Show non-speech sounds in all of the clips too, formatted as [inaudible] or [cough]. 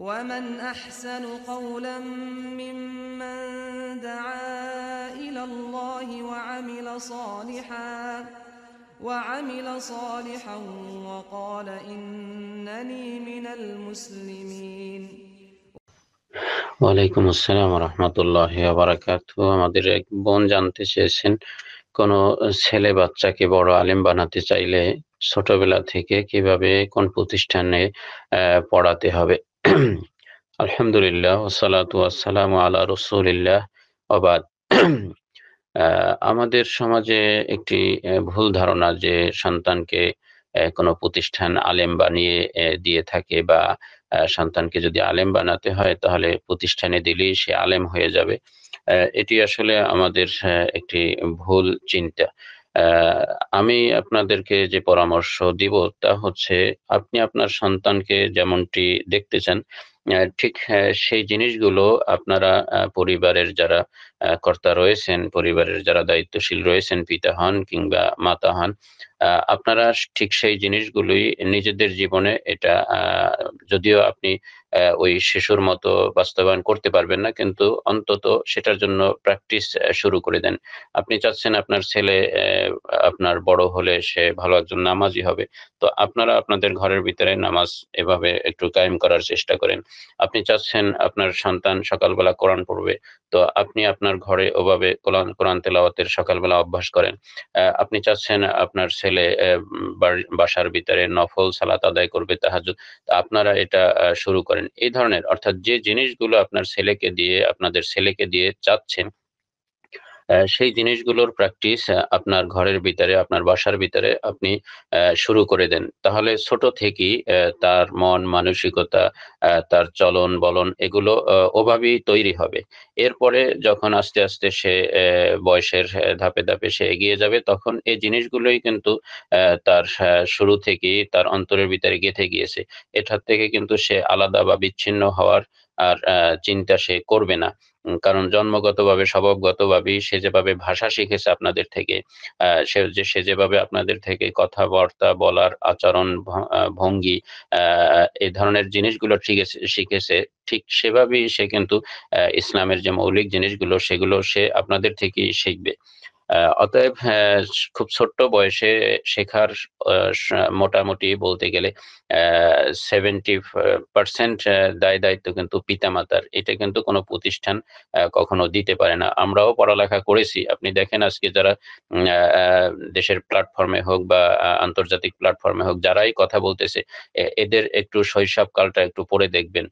ومن احسن قولا ممن دعا الى الله وعمل صالحا وعمل صالحا وقال انني من المسلمين ওয়ালাইকুম আসসালাম রহমতুল্লাহ বারাকাতু আমাদের এক বোন জানতে চেয়েছেন কোনো ছেলে বাচ্চাকে বড় আলিম বানাতে চাইলে ছোটবেলা থেকে কিভাবে কোন প্রতিষ্ঠানে পড়াতে হবে আলহামদুলিল্লাহ ওসালাত ওয়াসালাম আল্লাহ রসুলিল্লাহ অবাদ আমাদের সমাজে একটি ভুল ধারণা যে সন্তানকে কোনো প্রতিষ্ঠান আলেম বানিয়ে দিয়ে থাকে বা সন্তানকে যদি আলেম বানাতে হয় তাহলে প্রতিষ্ঠানে দিলেই সে আলেম হয়ে যাবে এটি আসলে আমাদের একটি ভুল চিন্তা আমি আপনাদেরকে যে পরামর্শ দিব তা হচ্ছে আপনি আপনার সন্তানকে যেমনটি দেখতে চান ঠিক সেই জিনিসগুলো আপনারা পরিবারের যারা কর্তা রয়েছেন পরিবারের যারা দায়িত্বশীল রয়েছেন পিতা হন কিংবা মাতা হন আপনারা ঠিক সেই জিনিসগুলোই নিজেদের জীবনে এটা যদিও আপনি ওই শিশুর মতো বাস্তবায়ন করতে পারবেন না কিন্তু অন্তত সেটার জন্য প্র্যাকটিস শুরু করে দেন আপনি চাচ্ছেন আপনার ছেলে আপনার বড় হলে সে ভালো একজন নামাজি হবে তো আপনারা আপনাদের ঘরের ভিতরে নামাজ এভাবে একটু কায়েম করার চেষ্টা করেন আপনি চাচ্ছেন আপনার সন্তান সকালবেলা কোরআন পড়বে তো আপনি আপনার ঘরে ওভাবে কোরআন কোরআন তেলাওয়াতের সকালবেলা অভ্যাস করেন আপনি চাচ্ছেন আপনার ছেলে বাসার ভিতরে নফল সালাত আদায় করবে তাহাজুদ আপনারা এটা শুরু করেন এই ধরনের অর্থাৎ যে জিনিসগুলো আপনার ছেলেকে দিয়ে আপনাদের ছেলেকে দিয়ে চাচ্ছেন সেই জিনিসগুলোর প্র্যাকটিস আপনার ঘরের ভিতরে আপনার বাসার ভিতরে আপনি শুরু করে দেন তাহলে ছোট থেকেই তার মন মানসিকতা তার চলন বলন এগুলো ওভাবেই তৈরি হবে এরপরে যখন আস্তে আস্তে সে বয়সের ধাপে ধাপে সে এগিয়ে যাবে তখন এই জিনিসগুলোই কিন্তু তার শুরু থেকেই তার অন্তরের ভিতরে গেঁথে গিয়েছে এটার থেকে কিন্তু সে আলাদা বা বিচ্ছিন্ন হওয়ার আর চিন্তা সে করবে না কারণ জন্মগতভাবে স্বভাবগতভাবেই সে যেভাবে ভাষা শিখেছে আপনাদের থেকে সে যে সে যেভাবে আপনাদের থেকে কথাবার্তা বলার আচরণ ভঙ্গি এ ধরনের জিনিসগুলো শিখেছে ঠিক সেভাবেই সে কিন্তু ইসলামের যে মৌলিক জিনিসগুলো সেগুলো সে আপনাদের থেকেই শিখবে অতএব হ্যাঁ, খুব ছোট্ট বয়সে শেখার মোটামুটি বলতে গেলে সেভেন্টি পার্সেন্ট দায় দায়িত্ব কিন্তু পিতামাতার এটা কিন্তু কোনো প্রতিষ্ঠান কখনো দিতে পারে না আমরাও পড়ালেখা করেছি আপনি দেখেন আজকে যারা দেশের প্ল্যাটফর্মে হোক বা আন্তর্জাতিক প্ল্যাটফর্মে হোক যারাই কথা বলতেছে এদের একটু শৈশবকালটা একটু পড়ে দেখবেন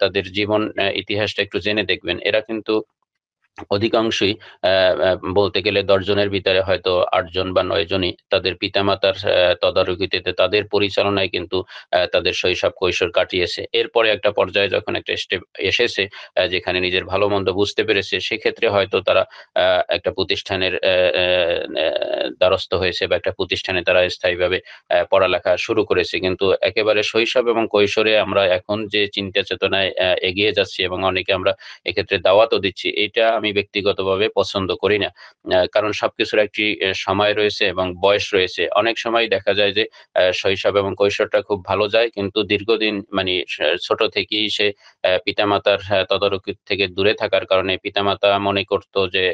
তাদের জীবন ইতিহাসটা একটু জেনে দেখবেন এরা কিন্তু অধিকাংশই বলতে গেলে দশজনের ভিতরে হয়তো আটজন বা নয়জনই তাদের পিতামাতার তদারকিতে তাদের পরিচালনায় কিন্তু তাদের শৈশব কৈশোর কাটিয়েছে এরপরে একটা পর্যায়ে যখন একটা স্টেপ এসেছে যেখানে নিজের ভালো মন্দ বুঝতে পেরেছে সেক্ষেত্রে হয়তো তারা একটা প্রতিষ্ঠানের দ্বারস্থ হয়েছে বা একটা প্রতিষ্ঠানে তারা স্থায়ীভাবে পড়ালেখা শুরু করেছে কিন্তু একেবারে শৈশব এবং কৈশোরে আমরা এখন যে চিন্তা চেতনায় এগিয়ে যাচ্ছি এবং অনেকে আমরা এক্ষেত্রে দাওয়াতও দিচ্ছি এটা আমি আমি ব্যক্তিগতভাবে পছন্দ করি না কারণ সবকিছুর একটি সময় রয়েছে এবং বয়স রয়েছে অনেক সময় দেখা যায় যে শৈশব এবং কৈশোরটা খুব ভালো যায় কিন্তু দীর্ঘদিন মানে ছোট থেকেই সে পিতামাতার হ্যাঁ, তদারকি থেকে দূরে থাকার কারণে পিতামাতা মনে করতো যে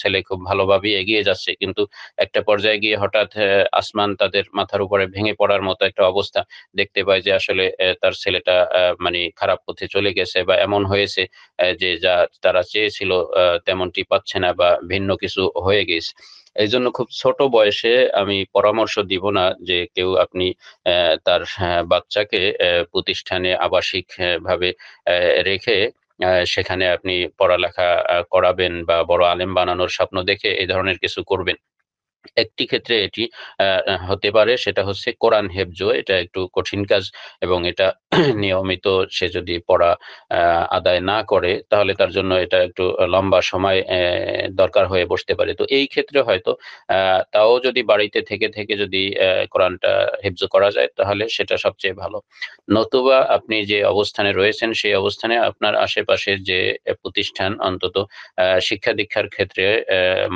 ছেলে খুব ভালোভাবে এগিয়ে যাচ্ছে কিন্তু একটা পর্যায়ে গিয়ে হঠাৎ আসমান তাদের মাথার উপরে ভেঙে পড়ার মতো একটা অবস্থা দেখতে পায় যে আসলে তার ছেলেটা মানে খারাপ পথে চলে গেছে বা এমন হয়েছে যে যা তারা চেয়েছিল তেমনটি পাচ্ছে না বা ভিন্ন কিছু হয়ে গেছে এই জন্য খুব ছোট বয়সে আমি পরামর্শ দিব না যে কেউ আপনি তার বাচ্চাকে প্রতিষ্ঠানে আবাসিক ভাবে রেখে সেখানে আপনি পড়ালেখা করাবেন বা বড় আলেম বানানোর স্বপ্ন দেখে এই ধরনের কিছু করবেন একটি ক্ষেত্রে এটি হতে পারে সেটা হচ্ছে কোরআন হেফজো এটা একটু কঠিন কাজ এবং এটা [clears throat] নিয়মিত সে যদি পড়া আদায় না করে তাহলে তার জন্য এটা একটু লম্বা সময় দরকার হয়ে বসতে পারে তো এই ক্ষেত্রে হয়তো তাও যদি বাড়িতে থেকে থেকে যদি কোরআনটা হেফজো করা যায় তাহলে সেটা সবচেয়ে ভালো নতুবা আপনি যে অবস্থানে রয়েছেন সেই অবস্থানে আপনার আশেপাশে যে প্রতিষ্ঠান অন্তত শিক্ষা দীক্ষার ক্ষেত্রে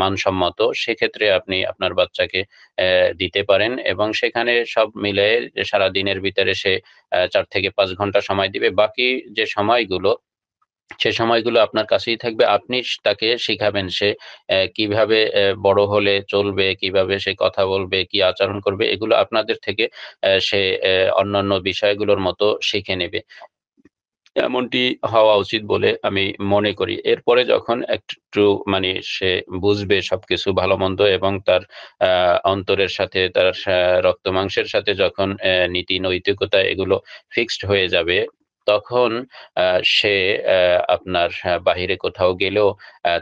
মানসম্মত সেক্ষেত্রে আপনি আপনার বাচ্চাকে দিতে পারেন এবং সেখানে সব মিলে সারা দিনের ভিতরে সে চার থেকে পাঁচ ঘন্টা সময় দিবে বাকি যে সময়গুলো সে সময়গুলো আপনার কাছেই থাকবে আপনি তাকে শিখাবেন সে কিভাবে বড় হলে চলবে কিভাবে সে কথা বলবে কি আচরণ করবে এগুলো আপনাদের থেকে সে অন্যান্য বিষয়গুলোর মতো শিখে নেবে এমনটি হওয়া উচিত বলে আমি মনে করি এরপরে যখন একটু মানে সে বুঝবে সবকিছু ভালো মন্দ এবং তার অন্তরের সাথে তার রক্ত মাংসের সাথে যখন নীতি নৈতিকতা এগুলো ফিক্সড হয়ে যাবে তখন সে আপনার বাহিরে কোথাও গেলেও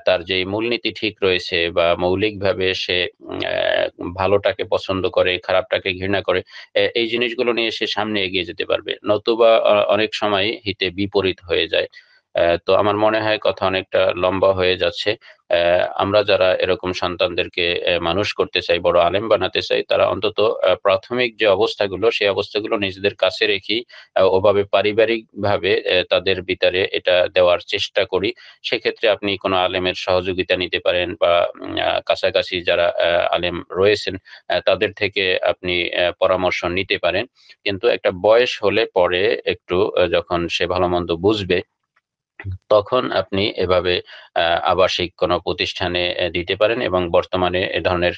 তার যে মূলনীতি ঠিক রয়েছে বা মৌলিকভাবে সে ভালোটাকে পছন্দ করে খারাপটাকে ঘৃণা করে এই জিনিসগুলো নিয়ে সে সামনে এগিয়ে যেতে পারবে নতুবা অনেক সময় হিতে বিপরীত হয়ে যায় তো আমার মনে হয় কথা অনেকটা লম্বা হয়ে যাচ্ছে আমরা যারা এরকম সন্তানদেরকে মানুষ করতে চাই বড় আলেম বানাতে চাই তারা অন্তত প্রাথমিক যে অবস্থাগুলো সেই অবস্থাগুলো নিজেদের কাছে রেখি ওভাবে পারিবারিক ভাবে তাদের ভিতরে এটা দেওয়ার চেষ্টা করি সেক্ষেত্রে আপনি কোনো আলেমের সহযোগিতা নিতে পারেন বা কাছাকাছি যারা আলেম রয়েছেন তাদের থেকে আপনি পরামর্শ নিতে পারেন কিন্তু একটা বয়স হলে পরে একটু যখন সে ভালো মন্দ বুঝবে তখন আপনি এভাবে আবাসিক কোনো প্রতিষ্ঠানে দিতে পারেন এবং বর্তমানে এ ধরনের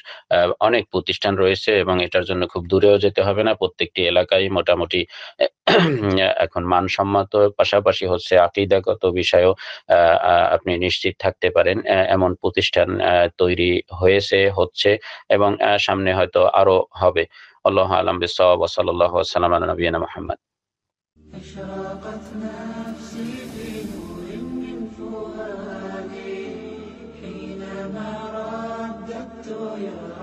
অনেক প্রতিষ্ঠান রয়েছে এবং এটার জন্য খুব দূরেও যেতে হবে না প্রত্যেকটি এলাকায় মোটামুটি এখন মানসম্মত পাশাপাশি হচ্ছে আকিদাগত বিষয়েও আপনি নিশ্চিত থাকতে পারেন এমন প্রতিষ্ঠান তৈরি হয়েছে হচ্ছে এবং সামনে হয়তো আরো হবে আল্লাহ আলম বিসাল্লাহ সাল্লাম নবীনা মোহাম্মদ نفسي في نور Oh, yeah.